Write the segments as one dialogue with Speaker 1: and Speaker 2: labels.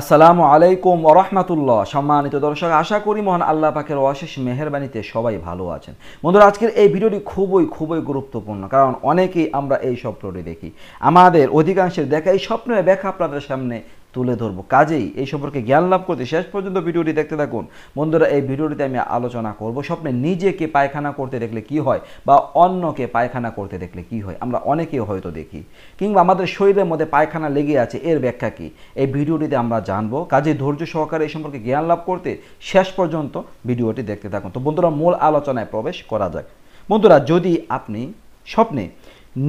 Speaker 1: আসসালামু আলাইকুম ওরহমাতুল্লাহ সম্মানিত দর্শক আশা করি মহান আল্লাহ পাকের অশেষ মেহরবানিতে সবাই ভালো আছেন বন্ধুরা আজকের এই ভিডিওটি খুবই খুবই গুরুত্বপূর্ণ কারণ অনেকেই আমরা এই স্বপ্নটি দেখি আমাদের অধিকাংশের দেখা এই স্বপ্নের ব্যাখ্যা আপনাদের সামনে তুলে ধরবো কাজেই এই সম্পর্কে জ্ঞান লাভ করতে শেষ পর্যন্ত ভিডিওটি দেখতে থাকুন বন্ধুরা এই ভিডিওটিতে আমি আলোচনা করব স্বপ্নে নিজেকে পায়খানা করতে দেখলে কি হয় বা অন্যকে পায়খানা করতে দেখলে কি হয় আমরা অনেকেই হয়তো দেখি কিংবা আমাদের শরীরের মধ্যে পায়খানা লেগে আছে এর ব্যাখ্যা কি এই ভিডিওটিতে আমরা জানবো কাজে ধৈর্য সহকারে এই সম্পর্কে জ্ঞান লাভ করতে শেষ পর্যন্ত ভিডিওটি দেখতে থাকুন তো বন্ধুরা মূল আলোচনায় প্রবেশ করা যাক বন্ধুরা যদি আপনি স্বপ্নে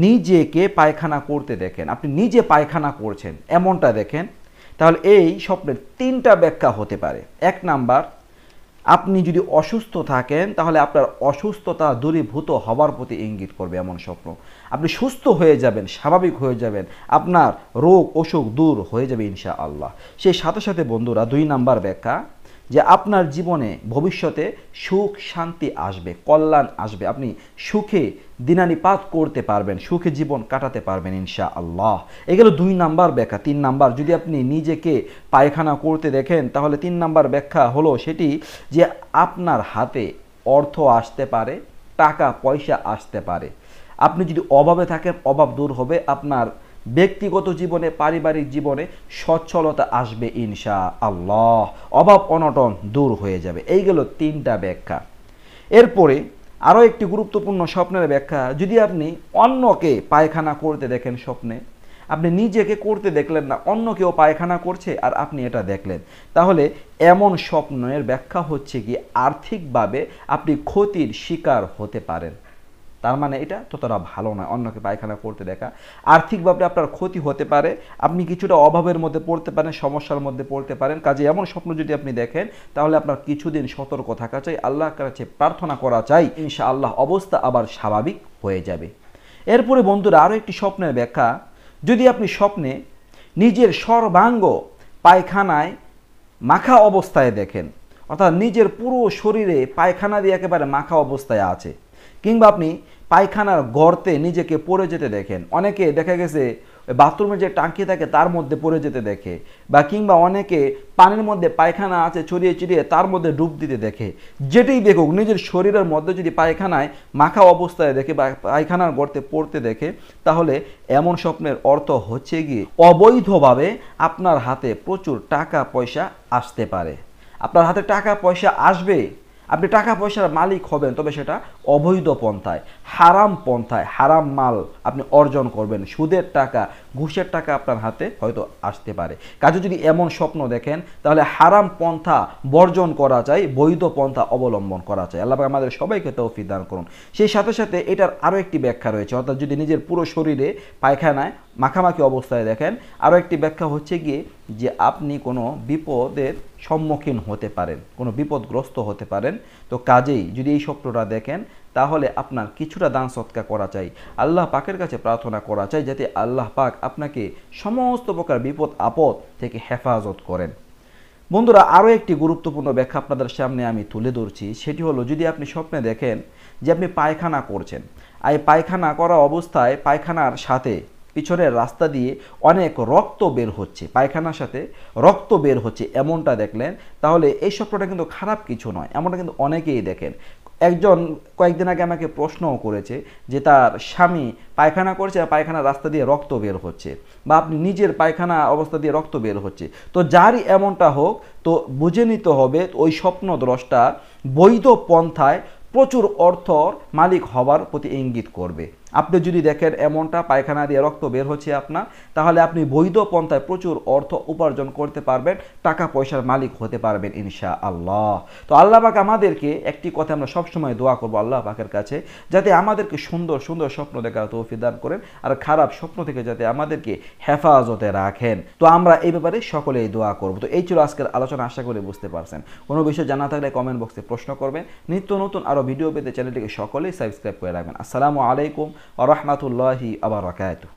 Speaker 1: নিজেকে পায়খানা করতে দেখেন আপনি নিজে পায়খানা করছেন এমনটা দেখেন তাহলে এই স্বপ্নের তিনটা ব্যাখ্যা হতে পারে এক নাম্বার আপনি যদি অসুস্থ থাকেন তাহলে আপনার অসুস্থতা দূরীভূত হওয়ার প্রতি ইঙ্গিত করবে এমন স্বপ্ন আপনি সুস্থ হয়ে যাবেন স্বাভাবিক হয়ে যাবেন আপনার রোগ অসুখ দূর হয়ে যাবে ইনশা আল্লাহ সেই সাথে সাথে বন্ধুরা দুই নাম্বার ব্যাখ্যা যে আপনার জীবনে ভবিষ্যতে সুখ শান্তি আসবে কল্যাণ আসবে আপনি সুখে দিনানিপাত করতে পারবেন সুখে জীবন কাটাতে পারবেন ইনশা আল্লাহ এগুলো দুই নাম্বার ব্যাখ্যা তিন নাম্বার যদি আপনি নিজেকে পায়খানা করতে দেখেন তাহলে তিন নাম্বার ব্যাখ্যা হলো সেটি যে আপনার হাতে অর্থ আসতে পারে টাকা পয়সা আসতে পারে আপনি যদি অভাবে থাকেন অভাব দূর হবে আপনার ব্যক্তিগত জীবনে পারিবারিক জীবনে সচ্ছলতা আসবে ইনশা আল্লাহ অভাব অনটন দূর হয়ে যাবে এই গেল তিনটা ব্যাখ্যা এরপরে আরও একটি গুরুত্বপূর্ণ স্বপ্নের ব্যাখ্যা যদি আপনি অন্যকে পায়খানা করতে দেখেন স্বপ্নে আপনি নিজেকে করতে দেখলেন না অন্য কেউ পায়খানা করছে আর আপনি এটা দেখলেন তাহলে এমন স্বপ্নের ব্যাখ্যা হচ্ছে কি আর্থিকভাবে আপনি ক্ষতির শিকার হতে পারেন তার মানে এটা ততটা ভালো নয় অন্যকে পায়খানা করতে দেখা আর্থিকভাবে আপনার ক্ষতি হতে পারে আপনি কিছুটা অভাবের মধ্যে পড়তে পারেন সমস্যার মধ্যে পড়তে পারেন কাজে এমন স্বপ্ন যদি আপনি দেখেন তাহলে আপনার কিছুদিন সতর্ক থাকা চাই আল্লাহ কাছে প্রার্থনা করা চাই ইনশা আল্লাহ অবস্থা আবার স্বাভাবিক হয়ে যাবে এরপরে বন্ধুরা আরও একটি স্বপ্নের ব্যাখ্যা যদি আপনি স্বপ্নে নিজের সর্বাঙ্গ পায়খানায় মাখা অবস্থায় দেখেন অর্থাৎ নিজের পুরো শরীরে পায়খানা দিয়ে একেবারে মাখা অবস্থায় আছে কিংবা আপনি পায়খানার গর্তে নিজেকে পড়ে যেতে দেখেন অনেকে দেখা গেছে বাথরুমের যে টাঙ্কি থাকে তার মধ্যে পড়ে যেতে দেখে বা কিংবা অনেকে পানির মধ্যে পায়খানা আছে ছড়িয়ে ছড়িয়ে তার মধ্যে ডুব দিতে দেখে যেটাই দেখুক নিজের শরীরের মধ্যে যদি পায়খানায় মাখা অবস্থায় দেখে বা পায়খানার গর্তে পড়তে দেখে তাহলে এমন স্বপ্নের অর্থ হচ্ছে গিয়ে অবৈধভাবে আপনার হাতে প্রচুর টাকা পয়সা আসতে পারে আপনার হাতে টাকা পয়সা আসবে আপনি টাকা পয়সার মালিক হবেন তবে সেটা অবৈধ পন্থায় হারাম পন্থায় হারাম মাল আপনি অর্জন করবেন সুদের টাকা ঘুষের টাকা আপনার হাতে হয়তো আসতে পারে কাজে যদি এমন স্বপ্ন দেখেন তাহলে হারাম পন্থা বর্জন করা যায় বৈধ পন্থা অবলম্বন করা যায় আল্লাহ আমাদের সবাইকে তো দান করুন সেই সাথে সাথে এটার আরও একটি ব্যাখ্যা রয়েছে অর্থাৎ যদি নিজের পুরো শরীরে পায়খানায় মাখামাখি অবস্থায় দেখেন আরও একটি ব্যাখ্যা হচ্ছে গিয়ে যে আপনি কোনো বিপদের সম্মুখীন হতে পারেন কোনো বিপদগ্রস্ত হতে পারেন তো কাজেই যদি এই স্বপ্নটা দেখেন তাহলে আপনার কিছুটা দান সৎকা করা চাই আল্লাহ পাকের কাছে প্রার্থনা করা চাই যাতে আল্লাহ পাক আপনাকে সমস্ত প্রকার বিপদ আপদ থেকে হেফাজত করেন বন্ধুরা আরও একটি গুরুত্বপূর্ণ ব্যাখ্যা আপনাদের সামনে আমি তুলে ধরছি সেটি হলো যদি আপনি স্বপ্নে দেখেন যে আপনি পায়খানা করছেন আর পায়খানা করা অবস্থায় পায়খানার সাথে পিছনের রাস্তা দিয়ে অনেক রক্ত বের হচ্ছে পায়খানার সাথে রক্ত বের হচ্ছে এমনটা দেখলেন তাহলে এই স্বপ্নটা কিন্তু খারাপ কিছু নয় এমনটা কিন্তু অনেকেই দেখেন একজন কয়েকদিন আগে আমাকে প্রশ্নও করেছে যে তার স্বামী পায়খানা করছে আর পায়খানা রাস্তা দিয়ে রক্ত বের হচ্ছে বা আপনি নিজের পায়খানা অবস্থা দিয়ে রক্ত বের হচ্ছে তো যারই এমনটা হোক তো বুঝে নিতে হবে ওই দ্রষ্টা বৈধ পন্থায় প্রচুর অর্থর মালিক হবার প্রতি ইঙ্গিত করবে আপনি যদি দেখেন এমনটা পায়খানা দিয়ে রক্ত বের হচ্ছে আপনার তাহলে আপনি বৈধ পন্থায় প্রচুর অর্থ উপার্জন করতে পারবেন টাকা পয়সার মালিক হতে পারবেন ইনশা আল্লাহ তো আল্লাহ পাক আমাদেরকে একটি কথা আমরা সবসময় দোয়া করব আল্লাহ পাকের কাছে যাতে আমাদেরকে সুন্দর সুন্দর স্বপ্ন দেখার তৌফি দান করেন আর খারাপ স্বপ্ন থেকে যাতে আমাদেরকে হেফাজতে রাখেন তো আমরা এই ব্যাপারে সকলেই দোয়া করব তো এই ছিল আজকের আলোচনা আশা করে বুঝতে পারছেন কোনো বিষয় জানা থাকলে কমেন্ট বক্সে প্রশ্ন করবেন নিত্য নতুন আরও ভিডিও পেতে চ্যানেলটিকে সকলেই সাবস্ক্রাইব করে রাখবেন আসসালামু আলাইকুম ورحمة الله وبركاته